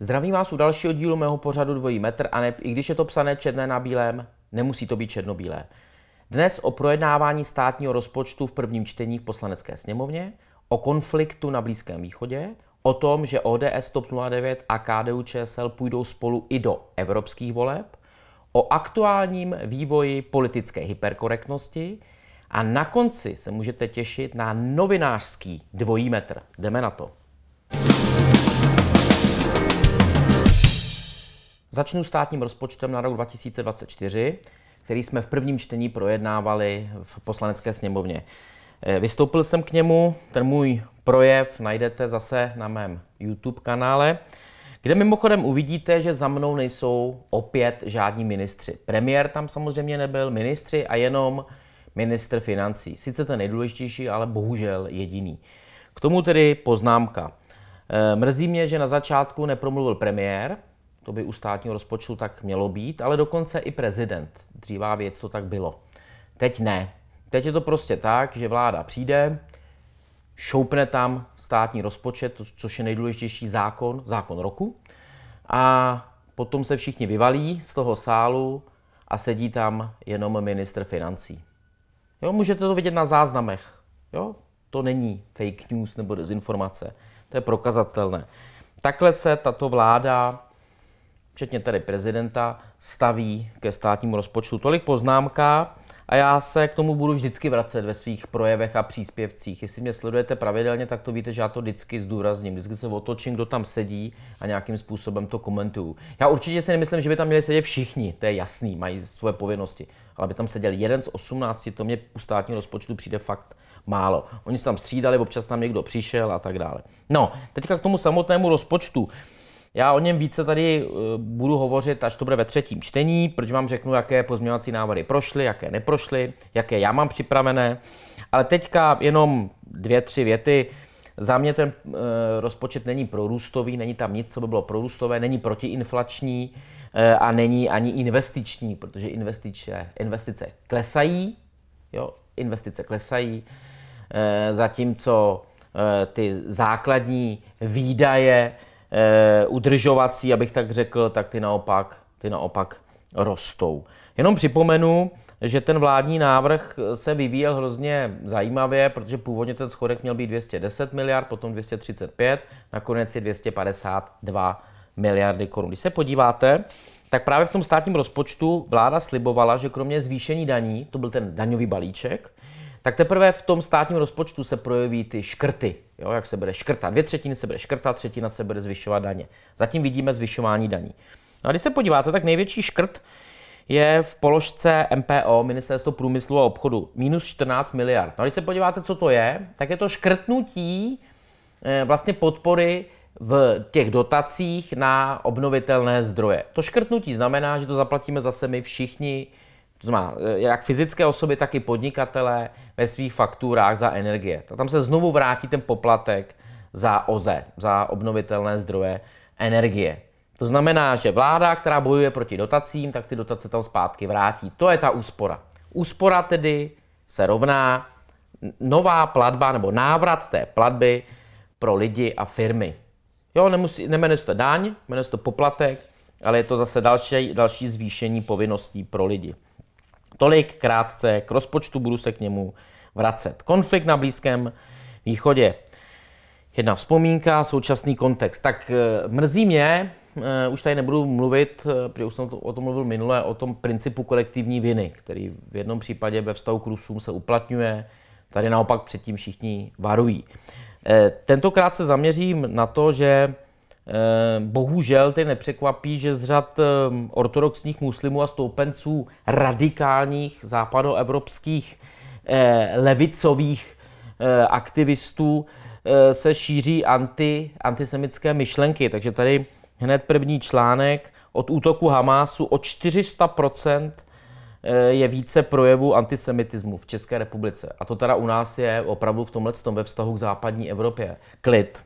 Zdravím vás u dalšího dílu mého pořadu Dvojí metr a ne, i když je to psané černé na bílém, nemusí to být černobílé. Dnes o projednávání státního rozpočtu v prvním čtení v poslanecké sněmovně o konfliktu na Blízkém východě, o tom, že ODS, TOP 09 a KDU ČSL půjdou spolu i do evropských voleb, o aktuálním vývoji politické hyperkorektnosti a na konci se můžete těšit na novinářský dvojí metr. Jdeme na to. Začnu státním rozpočtem na rok 2024, který jsme v prvním čtení projednávali v poslanecké sněmovně. Eh, vystoupil jsem k němu, ten můj projev najdete zase na mém YouTube kanále, kde mimochodem uvidíte, že za mnou nejsou opět žádní ministři. Premiér tam samozřejmě nebyl, ministři a jenom ministr financí. Sice ten nejdůležitější, ale bohužel jediný. K tomu tedy poznámka. Eh, mrzí mě, že na začátku nepromluvil premiér, to by u státního rozpočtu tak mělo být, ale dokonce i prezident. Dřívá věc to tak bylo. Teď ne. Teď je to prostě tak, že vláda přijde, šoupne tam státní rozpočet, což je nejdůležitější zákon, zákon roku, a potom se všichni vyvalí z toho sálu a sedí tam jenom ministr financí. Jo, můžete to vidět na záznamech. Jo? To není fake news nebo dezinformace. To je prokazatelné. Takhle se tato vláda, včetně tady prezidenta, staví ke státnímu rozpočtu. Tolik poznámka a já se k tomu budu vždycky vracet ve svých projevech a příspěvcích. Jestli mě sledujete pravidelně, tak to víte, že já to vždycky zdůrazním. Vždycky se otočím, kdo tam sedí a nějakým způsobem to komentuju. Já určitě si nemyslím, že by tam měli sedět všichni, to je jasný, mají svoje povinnosti. Ale by tam seděl jeden z osmnácti, to mě u státního rozpočtu přijde fakt málo. Oni se tam střídali, občas tam někdo přišel a tak dále. No, teďka k tomu samotnému rozpočtu. Já o něm více tady eh, budu hovořit, až to bude ve třetím čtení, proč vám řeknu, jaké pozměňovací návrhy prošly, jaké neprošly, jaké já mám připravené. Ale teďka jenom dvě, tři věty. Za mě ten eh, rozpočet není prorůstový, není tam nic, co by bylo prorůstové, není protiinflační eh, a není ani investiční, protože investice, investice klesají, jo, investice klesají, zatímco ty základní výdaje Eh, udržovací, abych tak řekl, tak ty naopak, ty naopak rostou. Jenom připomenu, že ten vládní návrh se vyvíjel hrozně zajímavě, protože původně ten schodek měl být 210 miliard, potom 235, nakonec je 252 miliardy korun. Když se podíváte, tak právě v tom státním rozpočtu vláda slibovala, že kromě zvýšení daní, to byl ten daňový balíček, tak teprve v tom státním rozpočtu se projeví ty škrty. Jo, jak se bude škrtat. Dvě třetiny se bude škrtat, třetina se bude zvyšovat daně. Zatím vidíme zvyšování daní. No a když se podíváte, tak největší škrt je v položce MPO, Ministerstvo průmyslu a obchodu, minus 14 miliard. No a když se podíváte, co to je, tak je to škrtnutí eh, vlastně podpory v těch dotacích na obnovitelné zdroje. To škrtnutí znamená, že to zaplatíme zase my všichni to znamená eh, jak fyzické osoby, tak i podnikatele ve svých fakturách za energie. Tam se znovu vrátí ten poplatek za OZE, za obnovitelné zdroje energie. To znamená, že vláda, která bojuje proti dotacím, tak ty dotace tam zpátky vrátí. To je ta úspora. Úspora tedy se rovná nová platba nebo návrat té platby pro lidi a firmy. Jo, nemusí, nemenuje se to daň, jmenuje se to poplatek, ale je to zase další, další zvýšení povinností pro lidi. Tolik krátce k rozpočtu, budu se k němu vracet. Konflikt na Blízkém východě. Jedna vzpomínka, současný kontext. Tak eh, mrzí mě, eh, už tady nebudu mluvit, eh, protože už jsem o tom mluvil minule, o tom principu kolektivní viny, který v jednom případě ve vztahu k Rusům se uplatňuje, tady naopak předtím všichni varují. Tentokrát se zaměřím na to, že Eh, bohužel ty nepřekvapí, že z řad eh, ortodoxních muslimů a stoupenců radikálních západoevropských eh, levicových aktivistů se šíří anti, antisemické myšlenky. Takže tady hned první článek od útoku Hamásu o 400% je více projevů antisemitismu v České republice. A to teda u nás je opravdu v tomhle tom ve vztahu k západní Evropě. Klid.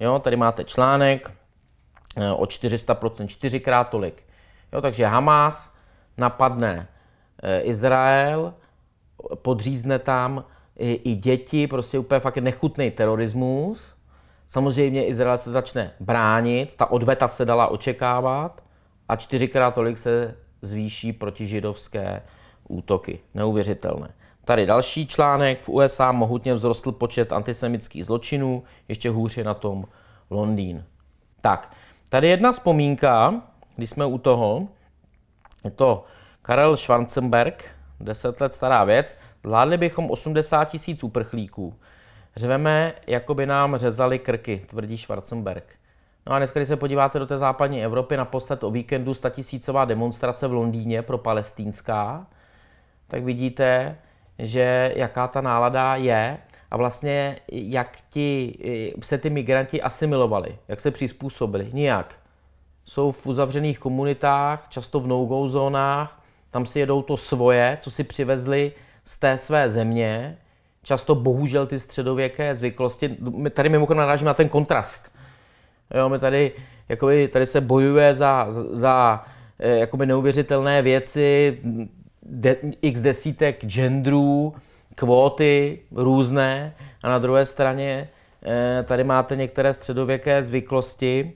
Jo, tady máte článek eh, o 400%, čtyřikrát tolik. Jo, takže Hamas napadne eh, Izrael, podřízne tam i, i děti, prostě úplně fakt nechutný terorismus. Samozřejmě Izrael se začne bránit, ta odveta se dala očekávat a čtyřikrát tolik se zvýší protižidovské útoky. Neuvěřitelné. Tady další článek. V USA mohutně vzrostl počet antisemických zločinů, ještě hůř je na tom Londýn. Tak, tady jedna vzpomínka, když jsme u toho, je to Karel Schwarzenberg, 10 let stará věc, zvládli bychom 80 tisíc uprchlíků. Řveme, jako by nám řezali krky, tvrdí Schwarzenberg. No a dneska, když se podíváte do té západní Evropy, naposled o víkendu statisícová demonstrace v Londýně pro palestínská, tak vidíte, že jaká ta nálada je a vlastně jak ti, se ty migranti asimilovali, jak se přizpůsobili. Nijak. Jsou v uzavřených komunitách, často v no-go zónách, tam si jedou to svoje, co si přivezli z té své země, často bohužel ty středověké zvyklosti, my tady mimochodem narážíme na ten kontrast. Jo, my tady, jakoby, tady se bojuje za, za eh, jakoby neuvěřitelné věci, de, x desítek genderů, kvóty různé a na druhé straně eh, tady máte některé středověké zvyklosti.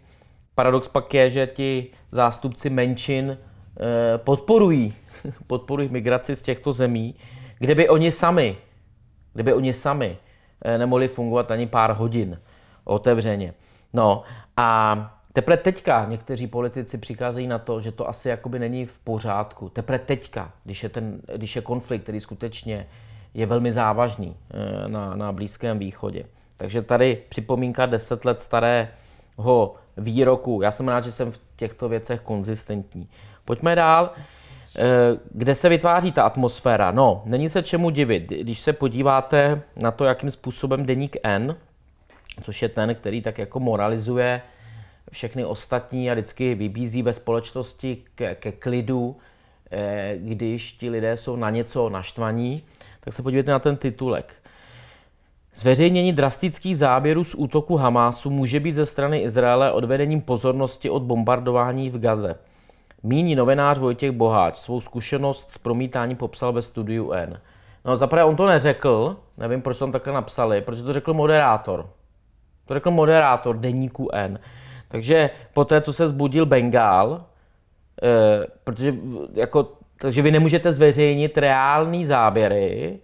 Paradox pak je, že ti zástupci menšin eh, podporují, podporují migraci z těchto zemí, kde by oni sami, kde by oni sami eh, nemohli fungovat ani pár hodin otevřeně. No a Teprve teďka někteří politici přicházejí na to, že to asi jakoby není v pořádku. Teprve teďka, když je, ten, když je konflikt, který skutečně je velmi závažný eh, na, na Blízkém východě. Takže tady připomínka deset let starého výroku. Já jsem rád, že jsem v těchto věcech konzistentní. Pojďme dál. Eh, kde se vytváří ta atmosféra? No, není se čemu divit. Když se podíváte na to, jakým způsobem deník N, což je ten, který tak jako moralizuje všechny ostatní a vždycky vybízí ve společnosti ke, ke klidu, eh, když ti lidé jsou na něco naštvaní, tak se podívejte na ten titulek. Zveřejnění drastických záběrů z útoku Hamásu může být ze strany Izraele odvedením pozornosti od bombardování v Gaze. Míní novinář Vojtěch Boháč svou zkušenost s promítáním popsal ve studiu N. No zaprvé on to neřekl, nevím, proč to tam takhle napsali, protože to řekl moderátor. To řekl moderátor deníku N. Takže po té, co se zbudil Bengál, e, protože jako, takže vy nemůžete zveřejnit reální záběry,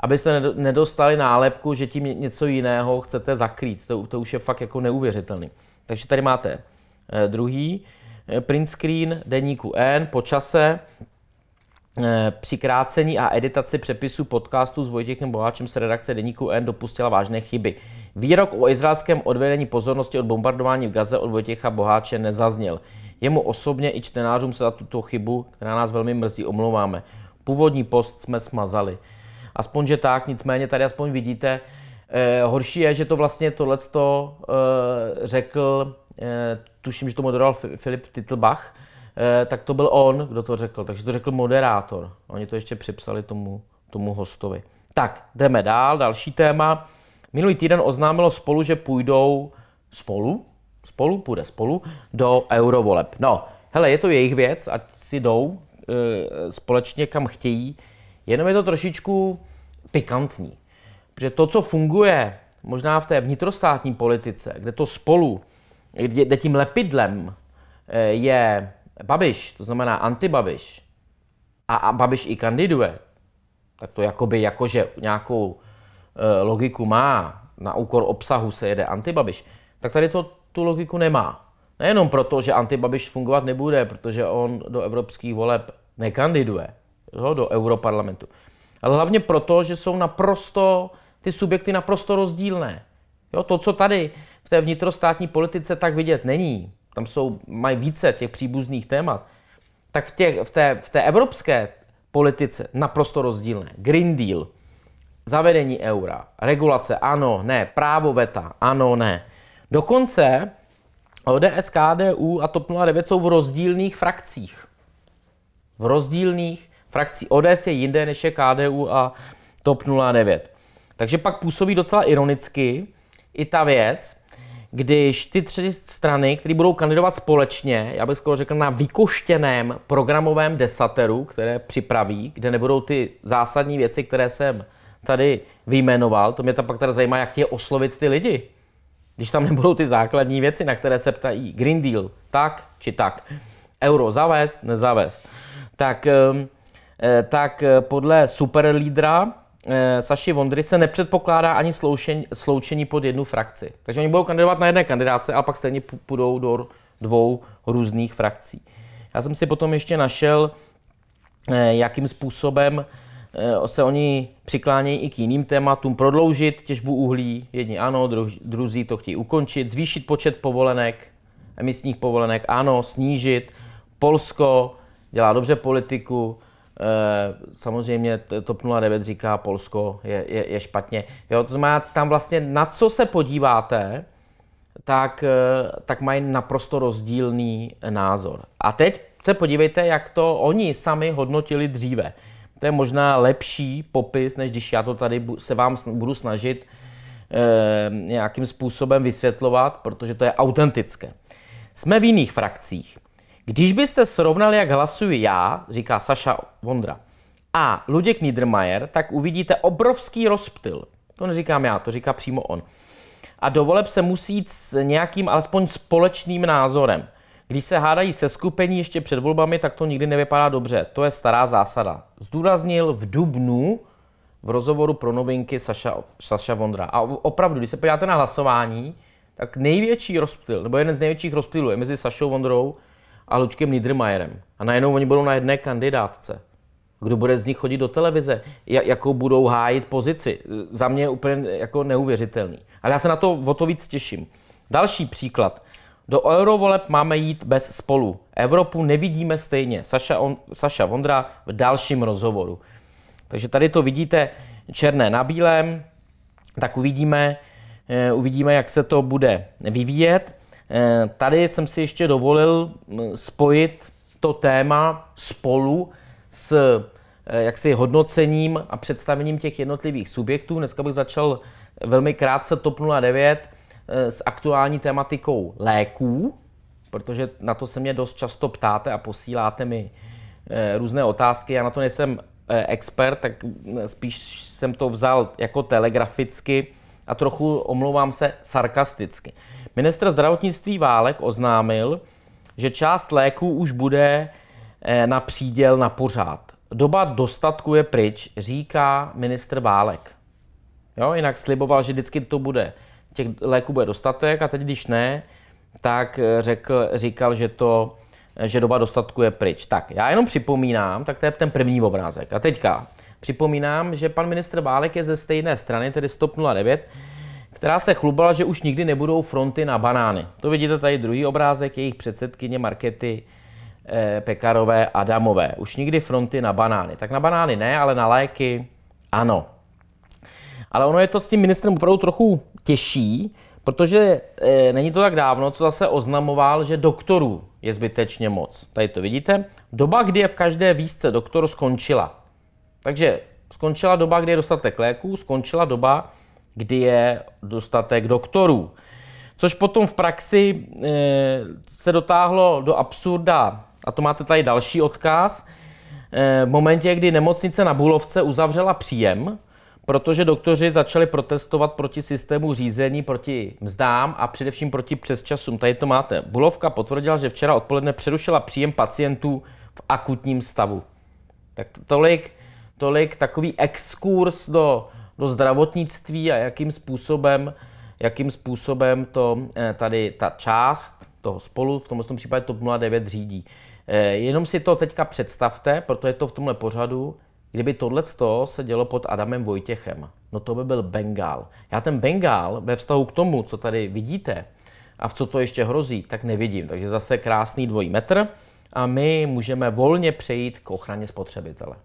abyste nedostali nálepku, že tím něco jiného chcete zakrýt. To, to už je fakt jako neuvěřitelný. Takže tady máte eh, druhý eh, print screen deníku N po čase přikrácení a editaci přepisu podcastu s Vojtěchem Boháčem se redakce deníku N dopustila vážné chyby. Výrok o izraelském odvedení pozornosti od bombardování v Gaze od Vojtěcha Boháče nezazněl. Jemu osobně i čtenářům se za tuto chybu, která nás velmi mrzí, omlouváme. Původní post jsme smazali. Aspoň, že tak, nicméně tady aspoň vidíte, eh, horší je, že to vlastně tohleto eh, řekl, eh, tuším, že to moderoval Filip Titlbach, eh, tak to byl on, kdo to řekl, takže to řekl moderátor. Oni to ještě připsali tomu, tomu hostovi. Tak, jdeme dál, další téma. Minulý týden oznámilo spolu, že půjdou spolu, spolu, půjde spolu, do eurovoleb. No, hele, je to jejich věc, ať si jdou e, společně kam chtějí, jenom je to trošičku pikantní. Protože to, co funguje možná v té vnitrostátní politice, kde to spolu, kde, kde tím lepidlem e, je Babiš, to znamená antibabiš, a, a Babiš i kandiduje, tak to jakoby jakože nějakou Eh, logiku má, na úkor obsahu se jede antibabiš, tak tady to tu logiku nemá. Nejenom proto, že antibabiš fungovat nebude, protože on do evropských voleb nekandiduje, jo, do europarlamentu. Ale hlavně proto, že jsou naprosto, ty subjekty naprosto rozdílné. Jo, to, co tady v té vnitrostátní politice tak vidět není, tam jsou, mají více těch příbuzných témat, tak v, těch, v, té, v té evropské politice naprosto rozdílné. Green Deal, Zavedení eura, regulace, ano, ne, právo veta, ano, ne. Dokonce ODS, KDU a TOP 09 jsou v rozdílných frakcích. V rozdílných frakcích. ODS je jinde, než je KDU a TOP 09. Takže pak působí docela ironicky i ta věc, když ty tři strany, které budou kandidovat společně, já bych skoro řekl na vykoštěném programovém desateru, které připraví, kde nebudou ty zásadní věci, které jsem tady vyjmenoval, to mě ta pak teda zajímá, jak tě oslovit ty lidi. Když tam nebudou ty základní věci, na které se ptají Green Deal, tak či tak, euro zavést, nezavést, tak, ehm, eh, tak eh, podle superlídra eh, Saši Vondry se nepředpokládá ani sloučení, sloučení pod jednu frakci. Takže oni budou kandidovat na jedné kandidáce, ale pak stejně půjdou do dvou různých frakcí. Já jsem si potom ještě našel, jakým způsobem Eh, se oni přiklánějí i k jiným tématům. Prodloužit těžbu uhlí, jedni ano, druzí to chtějí ukončit, zvýšit počet povolenek, emisních povolenek, ano, snížit. Polsko dělá dobře politiku, eh, samozřejmě TOP 09 říká, Polsko je, je, je špatně. Jo, to znamená, tam vlastně na co se podíváte, tak, eh, tak mají naprosto rozdílný názor. A teď se podívejte, jak to oni sami hodnotili dříve. To je možná lepší popis, než když já to tady se vám budu snažit eh, nějakým způsobem vysvětlovat, protože to je autentické. Jsme v jiných frakcích. Když byste srovnali, jak hlasuji já, říká Saša Vondra, a Luděk Niedermayer, tak uvidíte obrovský rozptyl. To neříkám já, to říká přímo on. A dovoleb se musí s nějakým alespoň společným názorem. Když se hádají se skupení ještě před volbami, tak to nikdy nevypadá dobře. To je stará zásada. Zdůraznil v Dubnu v rozhovoru pro novinky Saša, Saša Vondra. A opravdu, když se podíváte na hlasování, tak největší rozptyl, nebo jeden z největších rozptylů je mezi Sašou Vondrou a Luďkem Niedermayerem. A najednou oni budou na jedné kandidátce. Kdo bude z nich chodit do televize? Jakou budou hájit pozici? Za mě je úplně jako neuvěřitelný. Ale já se na to o to víc těším. Další příklad. Do eurovoleb máme jít bez spolu. Evropu nevidíme stejně. Saša, on, Saša Vondra v dalším rozhovoru. Takže tady to vidíte černé na bílém, tak uvidíme, eh, uvidíme, jak se to bude vyvíjet. Eh, tady jsem si ještě dovolil hm, spojit to téma spolu s eh, jaksi hodnocením a představením těch jednotlivých subjektů. Dneska bych začal velmi krátce TOP 09, Eh, s aktuální tematikou léků, protože na to se mě dost často ptáte a posíláte mi eh, různé otázky. Já na to nejsem eh, expert, tak mm, spíš jsem to vzal jako telegraficky a trochu, omlouvám se, sarkasticky. Ministr zdravotnictví Válek oznámil, že část léků už bude na příděl na pořád. Doba dostatku je pryč, říká ministr Válek. Jo, jinak sliboval, že vždycky to bude těch léků bude dostatek a teď, když ne, tak eh, řekl, říkal, že to eh, že doba dostatku je pryč. Tak, já jenom připomínám, tak to je ten první obrázek. A teďka připomínám, že pan ministr Válek je ze stejné strany, tedy z 09, která se chlubala, že už nikdy nebudou fronty na banány. To vidíte tady druhý obrázek, jejich předsedkyně Markety eh, Pekarové Adamové. Už nikdy fronty na banány. Tak na banány ne, ale na léky ano. Ale ono je to s tím ministrem opravdu trochu těžší, protože e, není to tak dávno, co zase oznamoval, že doktorů je zbytečně moc. Tady to vidíte. Doba, kdy je v každé výzce doktor, skončila. Takže skončila doba, kdy je dostatek léků, skončila doba, kdy je dostatek doktorů. Což potom v praxi e, se dotáhlo do absurda, a to máte tady další odkaz, e, v momentě, kdy nemocnice na Bulovce uzavřela příjem, protože doktoři začali protestovat proti systému řízení, proti mzdám a především proti přesčasům. Tady to máte. Bulovka potvrdila, že včera odpoledne přerušila příjem pacientů v akutním stavu. Tak tolik, tolik takový exkurs do, do zdravotnictví a jakým způsobem, jakým způsobem to eh, tady ta část toho spolu, v tomto tom případě TOP 09 řídí. Eh, jenom si to teďka představte, proto je to v tomhle pořadu, Kdyby tohle se dělo pod Adamem Vojtěchem, no to by byl Bengál. Já ten Bengál ve vztahu k tomu, co tady vidíte a v co to ještě hrozí, tak nevidím. Takže zase krásný dvojí metr a my můžeme volně přejít k ochraně spotřebitele.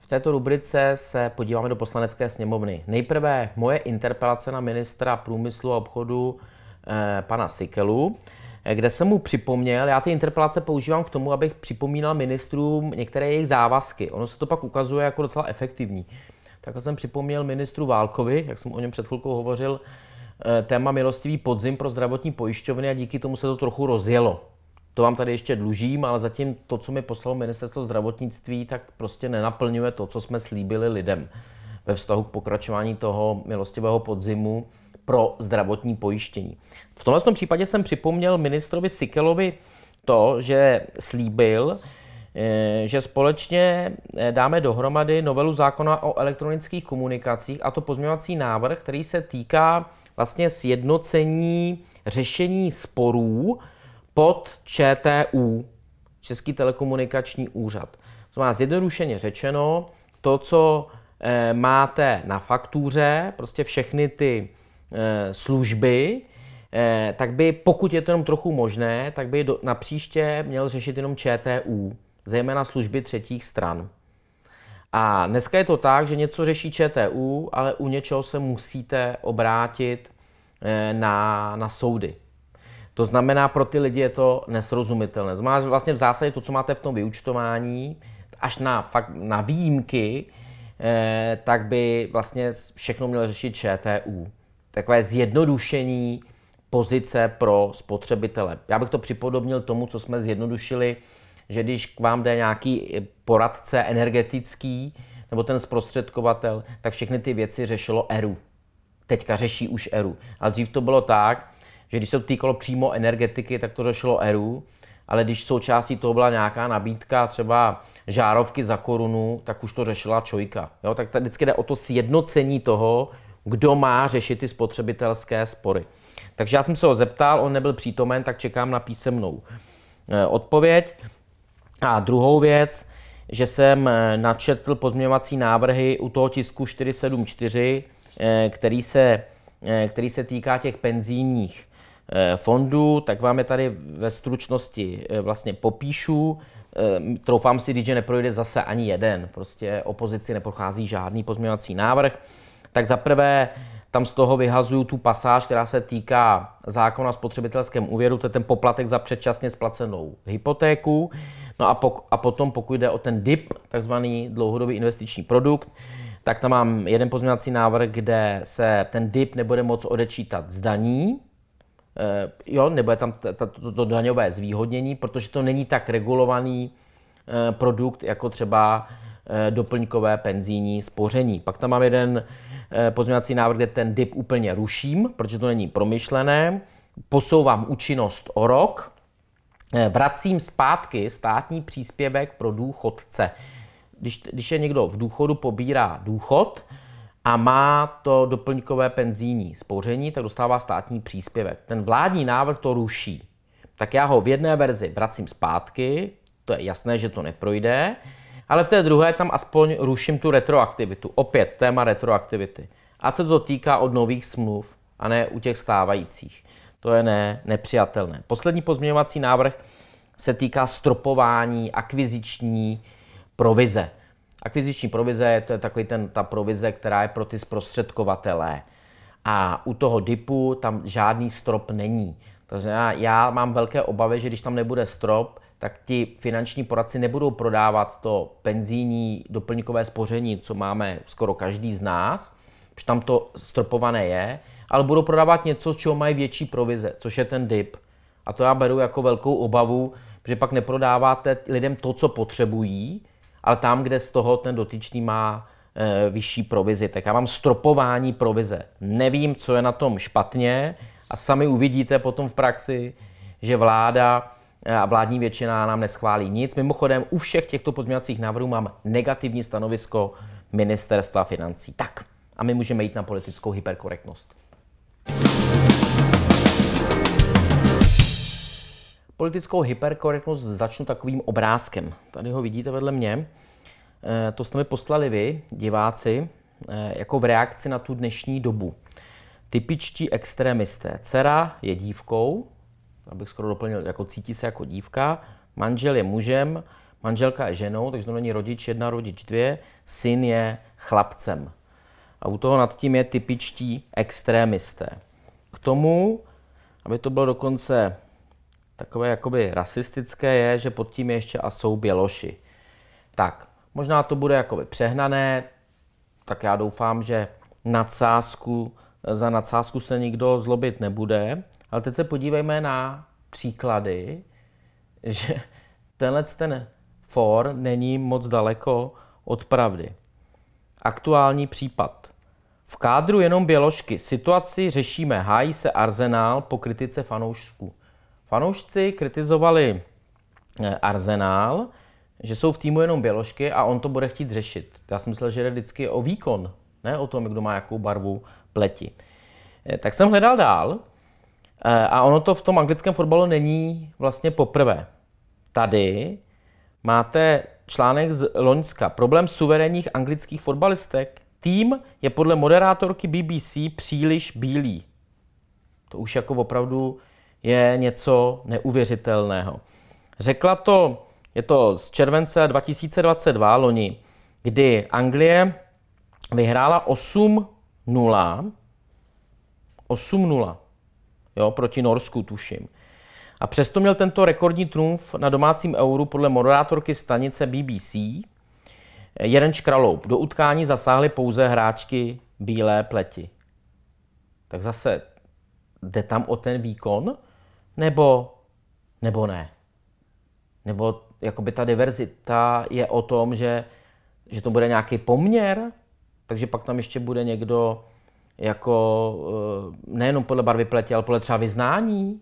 V této rubrice se podíváme do poslanecké sněmovny. Nejprve moje interpelace na ministra průmyslu a obchodu eh, pana Sikelu. Eh, kde jsem mu připomněl, já ty interpelace používám k tomu, abych připomínal ministrům některé jejich závazky. Ono se to pak ukazuje jako docela efektivní. Tak jsem připomněl ministru Válkovi, jak jsem o něm před chvilkou hovořil, eh, téma milostivý podzim pro zdravotní pojišťovny a díky tomu se to trochu rozjelo. To vám tady ještě dlužím, ale zatím to, co mi poslalo ministerstvo zdravotnictví, tak prostě nenaplňuje to, co jsme slíbili lidem ve vztahu k pokračování toho milostivého podzimu pro zdravotní pojištění. V tomhle tom případě jsem připomněl ministrovi Sikelovi to, že slíbil, eh, že společně eh, dáme dohromady novelu zákona o elektronických komunikacích a to pozměňovací návrh, který se týká vlastně sjednocení řešení sporů pod ČTU, Český telekomunikační úřad. To má zjednodušeně řečeno, to, co eh, máte na faktuře, prostě všechny ty Eh, služby, eh, tak by, pokud je to jenom trochu možné, tak by na příště měl řešit jenom ČTU, zejména služby třetích stran. A dneska je to tak, že něco řeší ČTU, ale u něčeho se musíte obrátit eh, na, na soudy. To znamená, pro ty lidi je to nesrozumitelné. To znamená, vlastně v zásadě to, co máte v tom vyučtování, až na, fakt, na výjimky, eh, tak by vlastně všechno mělo řešit ČTU takové zjednodušení pozice pro spotřebitele. Já bych to připodobnil tomu, co jsme zjednodušili, že když k vám jde nějaký poradce energetický nebo ten zprostředkovatel, tak všechny ty věci řešilo ERU. Teďka řeší už ERU. Ale dřív to bylo tak, že když se to týkalo přímo energetiky, tak to řešilo ERU, ale když součástí toho byla nějaká nabídka, třeba žárovky za korunu, tak už to řešila čojka. Jo? Tak tady vždycky jde o to sjednocení toho, kdo má řešit ty spotřebitelské spory. Takže já jsem se ho zeptal, on nebyl přítomen, tak čekám na písemnou eh, odpověď. A druhou věc, že jsem eh, načetl pozměňovací návrhy u toho tisku 474, eh, který se, který se týká těch penzijních fondů, tak vám je tady ve stručnosti vlastně popíšu. Troufám si říct, že neprojde zase ani jeden. Prostě opozici neprochází žádný pozměňovací návrh tak zaprvé tam z toho vyhazuju tu pasáž, která se týká zákona o spotřebitelském úvěru, to je ten poplatek za předčasně splacenou hypotéku. No a, pok- a potom, pokud jde o ten DIP, takzvaný dlouhodobý investiční produkt, tak tam mám jeden pozměňovací návrh, kde se ten DIP nebude moc odečítat z daní, e, jo, nebude tam t- t- to, to daňové zvýhodnění, protože to není tak regulovaný e, produkt, jako třeba e, doplňkové penzijní spoření. Pak tam mám jeden Eh, pozměňovací návrh, kde ten DIP úplně ruším, protože to není promyšlené, posouvám účinnost o rok, eh, vracím zpátky státní příspěvek pro důchodce. Když, když je někdo v důchodu, pobírá důchod a má to doplňkové penzijní spoření, tak dostává státní příspěvek. Ten vládní návrh to ruší. Tak já ho v jedné verzi vracím zpátky, to je jasné, že to neprojde, ale v té druhé tam aspoň ruším tu retroaktivitu. Opět téma retroaktivity. A se to týká od nových smluv a ne u těch stávajících. To je ne, nepřijatelné. Poslední pozměňovací návrh se týká stropování akviziční provize. Akviziční provize to je takový ten, ta provize, která je pro ty zprostředkovatelé. A u toho DIPu tam žádný strop není. To znamená, já mám velké obavy, že když tam nebude strop, tak ti finanční poradci nebudou prodávat to penzijní doplňkové spoření, co máme skoro každý z nás, protože tam to stropované je, ale budou prodávat něco, z čeho mají větší provize, což je ten dip. A to já beru jako velkou obavu, že pak neprodáváte lidem to, co potřebují, ale tam, kde z toho ten dotyčný má e, vyšší provizi. Tak já mám stropování provize. Nevím, co je na tom špatně a sami uvidíte potom v praxi, že vláda a vládní většina nám neschválí nic. Mimochodem, u všech těchto pozměňovacích návrhů mám negativní stanovisko ministerstva financí. Tak, a my můžeme jít na politickou hyperkorektnost. Politickou hyperkorektnost začnu takovým obrázkem. Tady ho vidíte vedle mě. Eh, to jste mi poslali vy, diváci, eh, jako v reakci na tu dnešní dobu. Typičtí extremisté. Cera je dívkou, abych skoro doplnil, jako cítí se jako dívka, manžel je mužem, manželka je ženou, takže to není rodič jedna, rodič dvě, syn je chlapcem. A u toho nad tím je typičtí extrémisté. K tomu, aby to bylo dokonce takové jakoby rasistické, je, že pod tím je ještě a jsou běloši. Tak, možná to bude jakoby přehnané, tak já doufám, že nadsázku, za nadsázku se nikdo zlobit nebude, ale teď se podívejme na příklady, že tenhle ten for není moc daleko od pravdy. Aktuální případ. V kádru jenom Bělošky Situaci řešíme. Hájí se arzenál po kritice fanoušků. Fanoušci kritizovali eh, arzenál, že jsou v týmu jenom Bělošky a on to bude chtít řešit. Já jsem myslel, že jde vždycky o výkon, ne o tom, kdo má jakou barvu pleti. Eh, tak jsem hledal dál Eh, a ono to v tom anglickém fotbalu není vlastně poprvé. Tady máte článek z Loňska. Problém suverénních anglických fotbalistek. Tým je podle moderátorky BBC příliš bílý. To už jako opravdu je něco neuvěřitelného. Řekla to, je to z července 2022, loni, kdy Anglie vyhrála 8-0. 8-0 jo, proti Norsku, tuším. A přesto měl tento rekordní trumf na domácím euru podle moderátorky stanice BBC jeden škraloup. Do utkání zasáhly pouze hráčky bílé pleti. Tak zase jde tam o ten výkon? Nebo, nebo ne? Nebo jakoby ta diverzita je o tom, že, že to bude nějaký poměr, takže pak tam ještě bude někdo, jako eh, nejenom podle barvy pleti, ale podle třeba vyznání,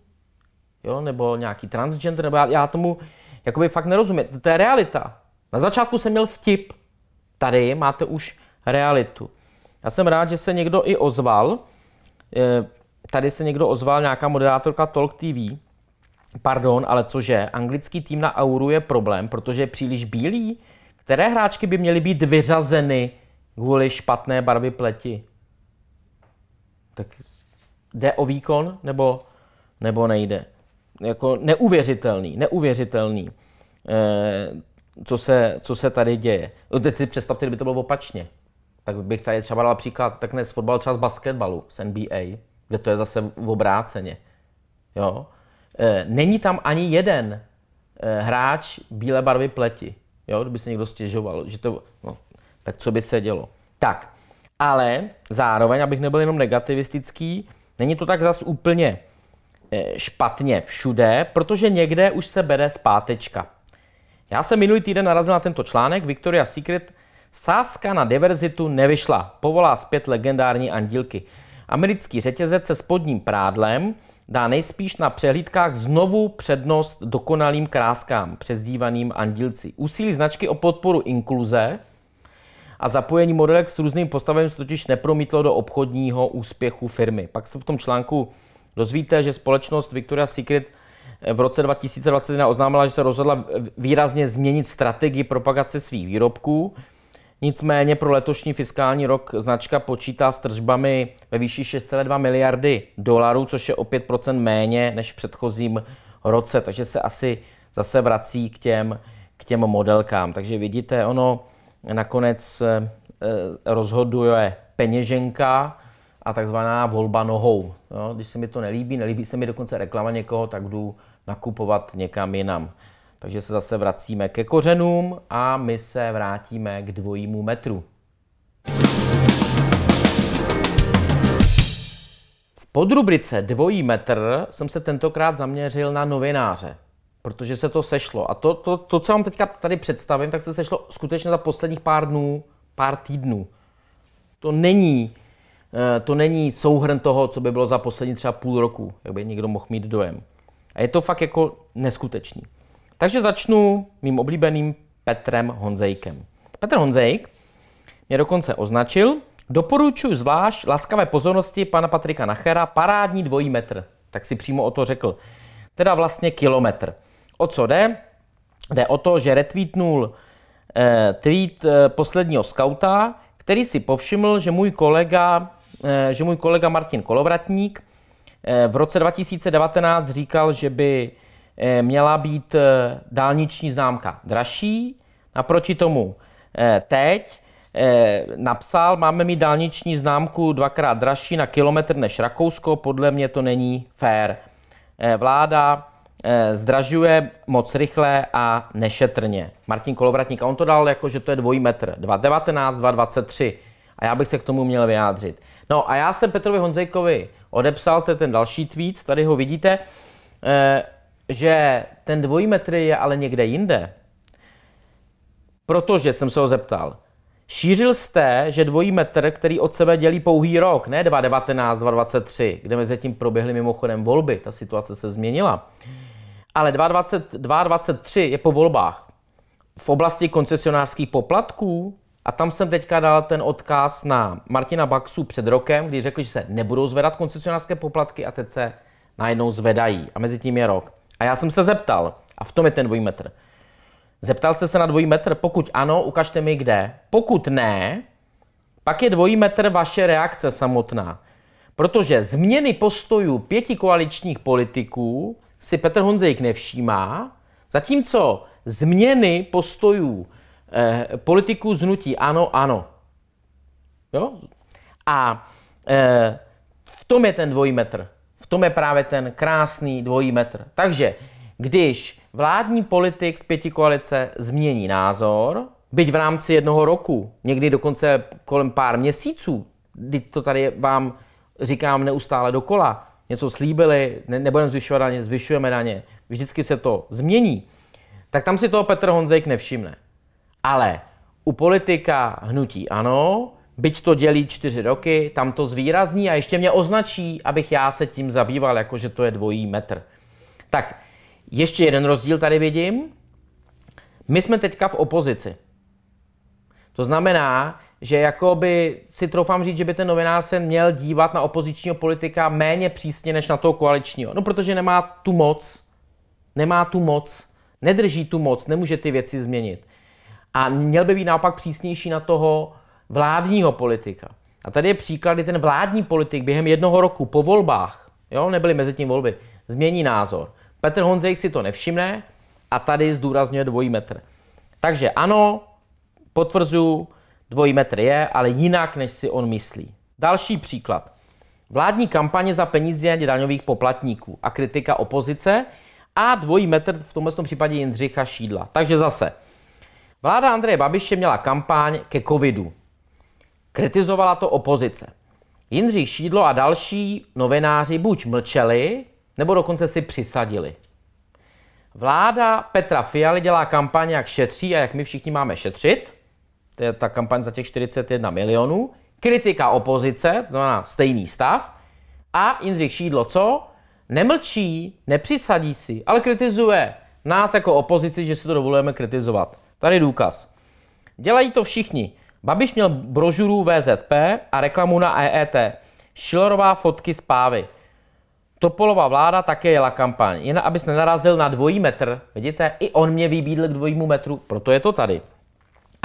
jo, nebo nějaký transgender, nebo já, já tomu jakoby fakt nerozumím. To je realita. Na začátku jsem měl vtip, tady máte už realitu. Já jsem rád, že se někdo i ozval, eh, tady se někdo ozval, nějaká moderátorka Talk TV, pardon, ale cože, anglický tým na Auru je problém, protože je příliš bílý, které hráčky by měly být vyřazeny kvůli špatné barvy pleti? tak jde o výkon nebo, nebo nejde. Jako neuvěřitelný, neuvěřitelný, eh, co, se, co se tady děje. No, teď si představte, kdyby to bylo opačně. Tak bych tady třeba dal příklad, tak ne z fotbalu, třeba z basketbalu, z NBA, kde to je zase v obráceně. Jo? Eh, není tam ani jeden eh, hráč bílé barvy pleti. Jo? Kdyby se někdo stěžoval, že to, no, tak co by se dělo? Tak, ale zároveň, abych nebyl jenom negativistický, není to tak zas úplně eh, špatně všude, protože někde už se bere zpátečka. Já jsem minulý týden narazil na tento článek Victoria Secret Sázka na diverzitu nevyšla. Povolá zpět legendární andílky. Americký řetězec se spodním prádlem dá nejspíš na přehlídkách znovu přednost dokonalým kráskám, přezdívaným andílci. Úsilí značky o podporu inkluze a zapojení modelek s různým postavením se totiž nepromítlo do obchodního úspěchu firmy. Pak se v tom článku dozvíte, že společnost Victoria's Secret eh, v roce 2021 oznámila, že se rozhodla výrazně změnit strategii propagace svých výrobků. Nicméně pro letošní fiskální rok značka počítá s tržbami ve výši 6,2 miliardy dolarů, což je o 5 méně než v předchozím roce, takže se asi zase vrací k těm, k těm modelkám. Takže vidíte, ono nakonec e, rozhoduje peněženka a takzvaná volba nohou. Jo, když se mi to nelíbí, nelíbí se mi dokonce reklama někoho, tak jdu nakupovat někam jinam. Takže se zase vracíme ke kořenům a my se vrátíme k dvojímu metru. V rubrice dvojí metr jsem se tentokrát zaměřil na novináře protože se to sešlo. A to, to, to, co vám teďka tady představím, tak se sešlo skutečně za posledních pár dnů, pár týdnů. To není, eh, to není souhrn toho, co by bylo za poslední třeba půl roku, jak by někdo mohl mít dojem. A je to fakt jako neskutečný. Takže začnu mým oblíbeným Petrem Honzejkem. Petr Honzejk mě dokonce označil, doporučuji zvlášť laskavé pozornosti pana Patrika Nachera, parádní dvojí metr. Tak si přímo o to řekl. Teda vlastně kilometr. O co jde? Jde o to, že retweetnul eh, tweet eh, posledního skauta, který si povšiml, že můj kolega, eh, že můj kolega Martin Kolovratník eh, v roce 2019 říkal, že by eh, měla být eh, dálniční známka dražší. Naproti tomu eh, teď eh, napsal, máme mít dálniční známku dvakrát dražší na kilometr než Rakousko, podle mě to není fér. Eh, vláda Eh, zdražuje moc rychle a nešetrně. Martin Kolovratník, a on to dal jako, že to je dvojí metr. 2,19, 2,23. A já bych se k tomu měl vyjádřit. No a já jsem Petrovi Honzejkovi odepsal, to je ten další tweet, tady ho vidíte, eh, že ten dvojí metr je ale někde jinde. Protože jsem se ho zeptal. Šířil jste, že dvojí metr, který od sebe dělí pouhý rok, ne 2019, 2023, kde mezi tím proběhly mimochodem volby, ta situace se změnila, ale 2022 2023 je po volbách. V oblasti koncesionářských poplatků, a tam jsem teďka dal ten odkaz na Martina Baxu před rokem, kdy řekli, že se nebudou zvedat koncesionářské poplatky a teď se najednou zvedají. A mezi tím je rok. A já jsem se zeptal, a v tom je ten dvojí metr. Zeptal jste se na dvojí metr? Pokud ano, ukažte mi kde. Pokud ne, pak je dvojí metr vaše reakce samotná. Protože změny postojů pěti koaličních politiků si Petr Honzejk nevšímá, zatímco změny postojů eh, politiků znutí ano, ano. Jo? A eh, v tom je ten dvojí metr. V tom je právě ten krásný dvojí metr. Takže když vládní politik z pěti koalice změní názor, byť v rámci jednoho roku, někdy dokonce kolem pár měsíců, kdy to tady vám říkám neustále dokola, něco slíbili, ne, nebudeme zvyšovat daně, zvyšujeme daně, vždycky se to změní, tak tam si toho Petr Honzejk nevšimne. Ale u politika hnutí ano, byť to dělí čtyři roky, tam to zvýrazní a ještě mě označí, abych já se tím zabýval, jakože to je dvojí metr. Tak ještě jeden rozdíl tady vidím. My jsme teďka v opozici. To znamená, že jakoby si troufám říct, že by ten novinář se měl dívat na opozičního politika méně přísně než na toho koaličního. No protože nemá tu moc, nemá tu moc, nedrží tu moc, nemůže ty věci změnit. A měl by být naopak přísnější na toho vládního politika. A tady je příklad, kdy ten vládní politik během jednoho roku po volbách, jo, nebyly mezi tím volby, změní názor. Petr Honzejk si to nevšimne a tady zdůrazňuje dvojí metr. Takže ano, potvrzuju, Dvojí metr je, ale jinak, než si on myslí. Další příklad. Vládní kampaně za peníze daňových poplatníků a kritika opozice a dvojí metr v tomto případě Jindřicha Šídla. Takže zase, vláda Andreje Babiše měla kampaň ke covidu. Kritizovala to opozice. Jindřich Šídlo a další novináři buď mlčeli, nebo dokonce si přisadili. Vláda Petra Fialy dělá kampaň, jak šetří a jak my všichni máme šetřit je ta kampaň za těch 41 milionů, kritika opozice, to znamená stejný stav, a Jindřich Šídlo co? Nemlčí, nepřisadí si, ale kritizuje nás jako opozici, že si to dovolujeme kritizovat. Tady důkaz. Dělají to všichni. Babiš měl brožuru VZP a reklamu na EET. Šilerová fotky z pávy. Topolová vláda také jela kampaň, jen abys nenarazil na dvojí metr. Vidíte, i on mě vybídl k dvojímu metru, proto je to tady.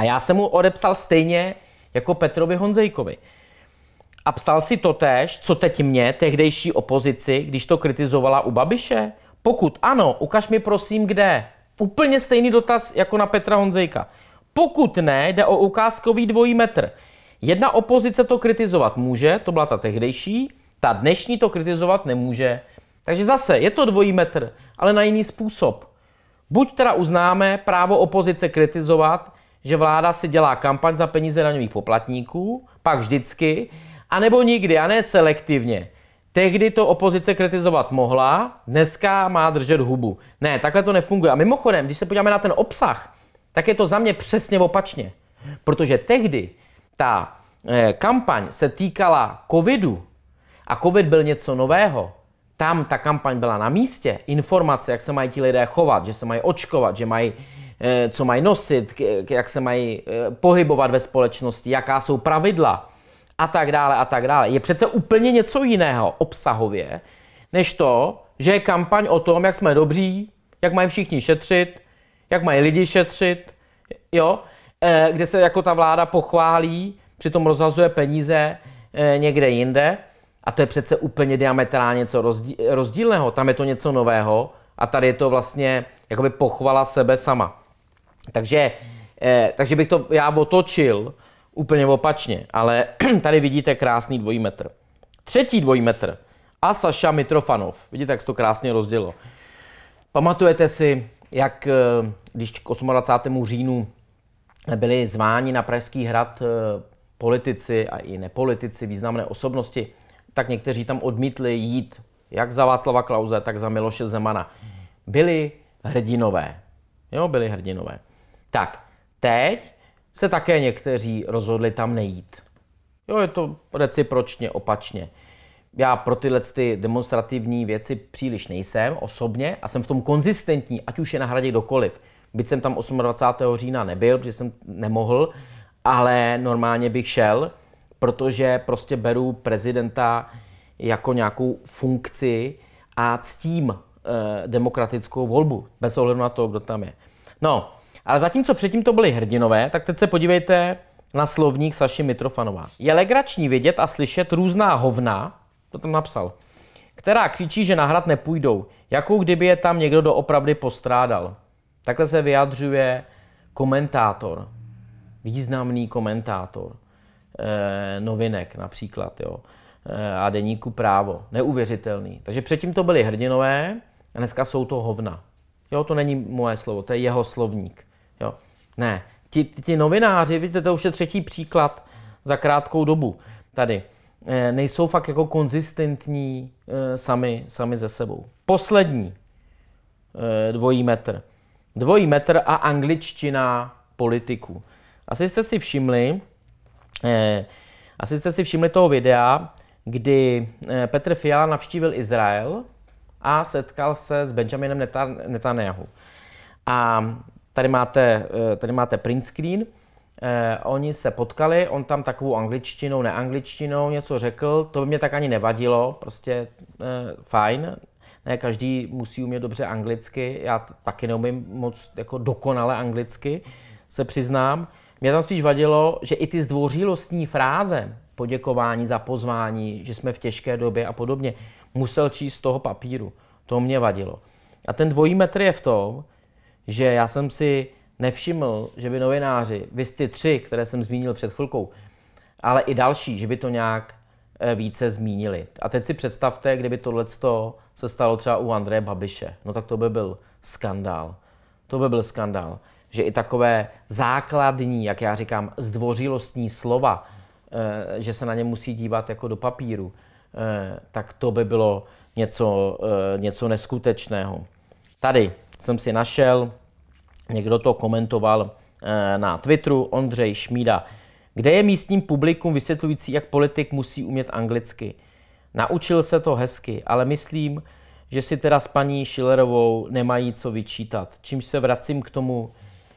A já jsem mu odepsal stejně jako Petrovi Honzejkovi. A psal si to tež, co teď mě, tehdejší opozici, když to kritizovala u Babiše? Pokud ano, ukaž mi prosím, kde. Úplně stejný dotaz jako na Petra Honzejka. Pokud ne, jde o ukázkový dvojí metr. Jedna opozice to kritizovat může, to byla ta tehdejší, ta dnešní to kritizovat nemůže. Takže zase je to dvojí metr, ale na jiný způsob. Buď teda uznáme právo opozice kritizovat, že vláda si dělá kampaň za peníze daňových poplatníků, pak vždycky, anebo nikdy, a ne selektivně. Tehdy to opozice kritizovat mohla, dneska má držet hubu. Ne, takhle to nefunguje. A mimochodem, když se podíváme na ten obsah, tak je to za mě přesně opačně. Protože tehdy ta eh, kampaň se týkala covidu a covid byl něco nového. Tam ta kampaň byla na místě. Informace, jak se mají ti lidé chovat, že se mají očkovat, že mají Eh, co mají nosit, jak se mají eh, pohybovat ve společnosti, jaká jsou pravidla a tak dále a tak dále. Je přece úplně něco jiného obsahově, než to, že je kampaň o tom, jak jsme dobří, jak mají všichni šetřit, jak mají lidi šetřit, jo, eh, kde se jako ta vláda pochválí, přitom rozhazuje peníze někde jinde. A to je přece úplně diametrálně něco rozdílného. Tam je to něco nového a tady je to vlastně jakoby pochvala sebe sama. Takže, eh, takže bych to já otočil úplně opačně, ale tady vidíte krásný dvojí metr. Třetí dvojí metr a Saša Mitrofanov. Vidíte, jak se to krásně rozdělo. Pamatujete si, jak eh, když k 28. říjnu byli zváni na Pražský hrad eh, politici a i nepolitici, významné osobnosti, tak někteří tam odmítli jít jak za Václava Klauze, tak za Miloše Zemana. Byli hrdinové. Jo, byli hrdinové. Tak, teď se také někteří rozhodli tam nejít. Jo, je to recipročně opačně. Já pro tyhle ty demonstrativní věci příliš nejsem osobně a jsem v tom konzistentní, ať už je na hradě kdokoliv. Byť jsem tam 28. října nebyl, protože jsem nemohl, ale normálně bych šel, protože prostě beru prezidenta jako nějakou funkci a ctím e, demokratickou volbu, bez ohledu na to, kdo tam je. No, ale zatímco předtím to byly hrdinové, tak teď se podívejte na slovník Saši Mitrofanová. Je legrační vidět a slyšet různá hovna, to tam napsal, která křičí, že na hrad nepůjdou, jakou kdyby je tam někdo doopravdy postrádal. Takhle se vyjadřuje komentátor, významný komentátor eh, novinek například, jo, eh, a deníku právo. Neuvěřitelný. Takže předtím to byly hrdinové a dneska jsou to hovna. Jo, to není moje slovo, to je jeho slovník. Jo. Ne, ti, ti novináři, vidíte, to už je třetí příklad za krátkou dobu tady, e, nejsou fakt jako konzistentní e, sami, sami ze sebou. Poslední e, dvojí metr. Dvojí metr a angličtina politiků. Asi jste si všimli, e, asi jste si všimli toho videa, kdy Petr Fiala navštívil Izrael a setkal se s Benjaminem Netanyahu. A tady máte, eh, tady máte print screen, Eh, oni se potkali, on tam takovou angličtinou, neangličtinou něco řekl, to by mě tak ani nevadilo, prostě eh, fajn. Ne, každý musí umět dobře anglicky, já taky neumím moc jako dokonale anglicky, se přiznám. Mě tam spíš vadilo, že i ty zdvořilostní fráze, poděkování za pozvání, že jsme v těžké době a podobně, musel číst z toho papíru. To mě vadilo. A ten dvojí metr je v tom, že já jsem si nevšiml, že by novináři, vy ty tři, které jsem zmínil před chvilkou, ale i další, že by to nějak eh, více zmínili. A teď si představte, kdyby tohle se stalo třeba u Andreje Babiše. No tak to by byl skandál. To by byl skandál. Že i takové základní, jak já říkám, zdvořilostní slova, eh, že se na ně musí dívat jako do papíru, eh, tak to by bylo něco, něco neskutečného. Tady jsem si našel, někdo to komentoval eh, na Twitteru, Ondřej Šmída. Kde je místním publikum vysvětlující, jak politik musí umět anglicky? Naučil se to hezky, ale myslím, že si teda s paní Schillerovou nemají co vyčítat. Čímž se vracím k tomu,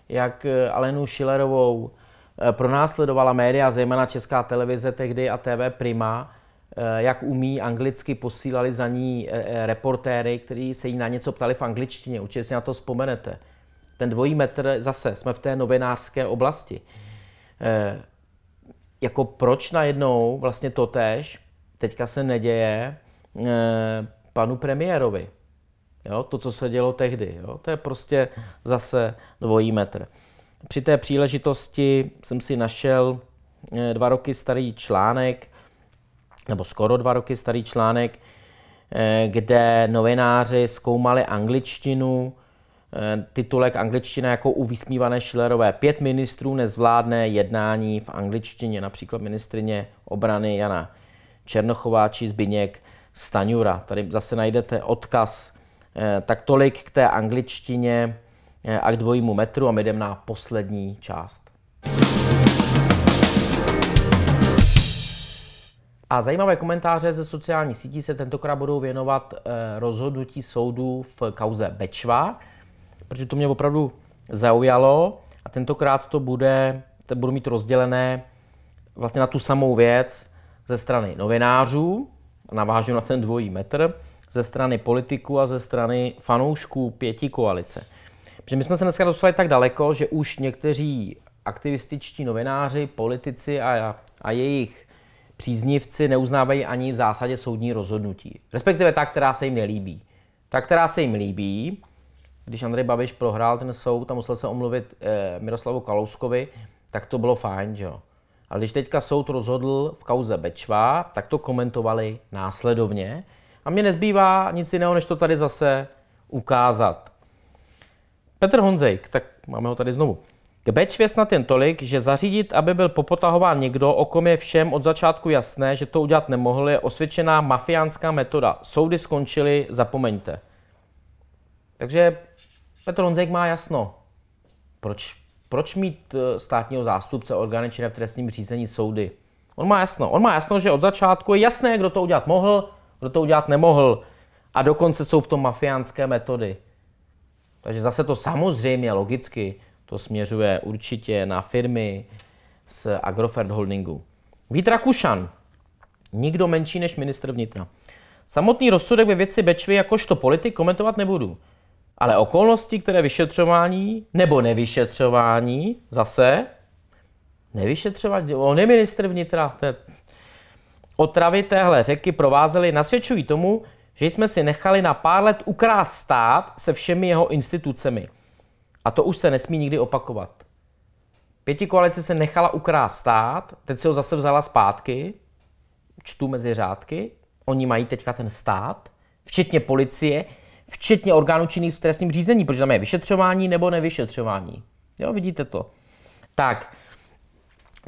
jak eh, Alenu Schillerovou eh, pronásledovala média, zejména Česká televize tehdy a TV Prima, Eh, jak umí anglicky, posílali za ní eh, eh, reportéry, kteří se jí na něco ptali v angličtině. Určitě si na to vzpomenete. Ten dvojí metr, zase jsme v té novinářské oblasti. Jako proč najednou vlastně to tež teďka se neděje panu premiérovi? Jo, to, co se dělo tehdy, jo, to je prostě zase dvojí metr. Při té příležitosti jsem si našel dva roky starý článek nebo skoro dva roky starý článek, eh, kde novináři zkoumali angličtinu, eh, titulek angličtina jako u vysmívané Schillerové. Pět ministrů nezvládne jednání v angličtině, například ministrině obrany Jana Černochová či Zbyněk Staňura. Tady zase najdete odkaz eh, tak tolik k té angličtině a k dvojímu metru a my jdeme na poslední část. A zajímavé komentáře ze sociálních sítí se tentokrát budou věnovat eh, rozhodnutí soudu v kauze Bečva, protože to mě opravdu zaujalo a tentokrát to bude, to budu mít rozdělené vlastně na tu samou věc ze strany novinářů, navážu na ten dvojí metr, ze strany politiků a ze strany fanoušků pěti koalice. Protože my jsme se dneska dostali tak daleko, že už někteří aktivističtí novináři, politici a, a jejich příznivci neuznávají ani v zásadě soudní rozhodnutí. Respektive ta, která se jim nelíbí. Ta, která se jim líbí, když Andrej Babiš prohrál ten soud a musel se omluvit eh, Miroslavu Kalouskovi, tak to bylo fajn, že jo. Ale když teďka soud rozhodl v kauze Bečva, tak to komentovali následovně. A mně nezbývá nic jiného, než to tady zase ukázat. Petr Honzejk, tak máme ho tady znovu. Bčvě snad jen tolik, že zařídit, aby byl popotahován někdo, o kom je všem od začátku jasné, že to udělat nemohl, je osvědčená mafiánská metoda. Soudy skončily, zapomeňte. Takže Petr Honzek má jasno. Proč, proč mít eh, státního zástupce orgány činné v trestním řízení soudy? On má jasno. On má jasno, že od začátku je jasné, kdo to udělat mohl, kdo to udělat nemohl. A dokonce jsou v tom mafiánské metody. Takže zase to samozřejmě, logicky, to směřuje určitě na firmy z Agrofert Holdingu. Vít Rakušan, nikdo menší než ministr vnitra. Samotný rozsudek ve věci Bečvy jakožto politik komentovat nebudu. Ale okolnosti, které vyšetřování nebo nevyšetřování zase nevyšetřovat, on je ministr vnitra, je, otravy téhle řeky provázely, nasvědčují tomu, že jsme si nechali na pár let ukrást stát se všemi jeho institucemi. A to už se nesmí nikdy opakovat. Pěti koalice se nechala ukrást stát, teď si ho zase vzala zpátky, čtu mezi řádky, oni mají teďka ten stát, včetně policie, včetně orgánů činných v trestním řízení, protože tam je vyšetřování nebo nevyšetřování. Jo, vidíte to. Tak,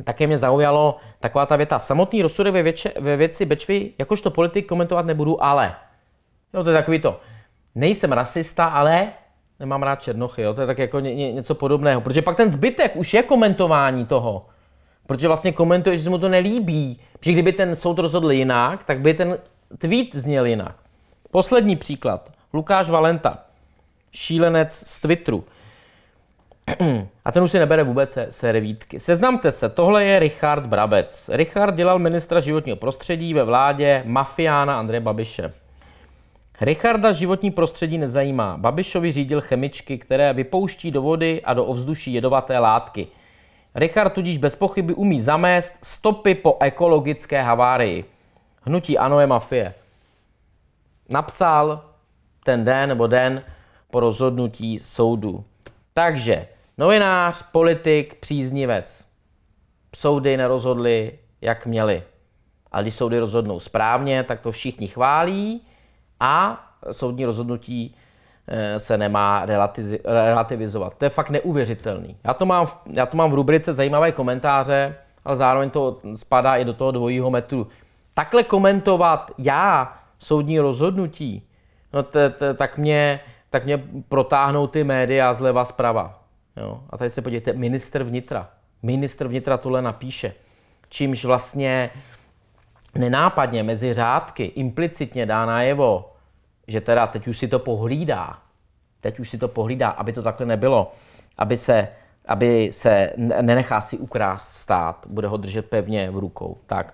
také mě zaujalo taková ta věta. Samotný rozsudek ve, věče, ve věci Bečvy, jakožto politik komentovat nebudu, ale. Jo, to je takový to. Nejsem rasista, ale Nemám rád černochy, jo? to je tak jako ně, ně, něco podobného. Protože pak ten zbytek už je komentování toho. Protože vlastně komentuješ, že se mu to nelíbí. Protože kdyby ten soud rozhodl jinak, tak by ten tweet zněl jinak. Poslední příklad. Lukáš Valenta, šílenec z Twitteru. A ten už si nebere vůbec servítky. Seznamte se, tohle je Richard Brabec. Richard dělal ministra životního prostředí ve vládě mafiána Andreje Babiše. Richarda životní prostředí nezajímá. Babišovi řídil chemičky, které vypouští do vody a do ovzduší jedovaté látky. Richard tudíž bez pochyby umí zamést stopy po ekologické havárii. Hnutí Ano je mafie. Napsal ten den nebo den po rozhodnutí soudu. Takže novinář, politik, příznivec. Soudy nerozhodli, jak měli. A když soudy rozhodnou správně, tak to všichni chválí a soudní rozhodnutí eh, se nemá relativizovat. To je fakt neuvěřitelný. Já to mám v, já to mám v rubrice zajímavé komentáře, ale zároveň to spadá i do toho dvojího metru. Takhle komentovat já soudní rozhodnutí, no t, t, tak, mě, tak mě protáhnou ty média zleva zprava. Jo? A tady se podívejte, minister vnitra. Minister vnitra tohle napíše. Čímž vlastně uh, nenápadně mezi řádky implicitně dá najevo, že teda teď už si to pohlídá, teď už si to pohlídá, aby to takhle nebylo, aby se, aby se nenechá si ukrást stát, bude ho držet pevně v rukou. Tak.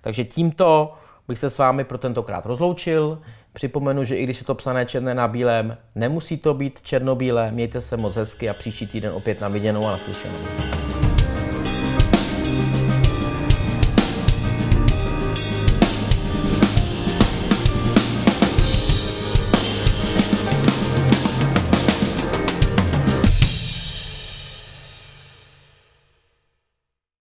Takže tímto bych se s vámi pro tentokrát rozloučil. Připomenu, že i když je to psané černé na bílém, nemusí to být černobílé. Mějte se moc hezky a příští týden opět na viděnou a naslyšenou.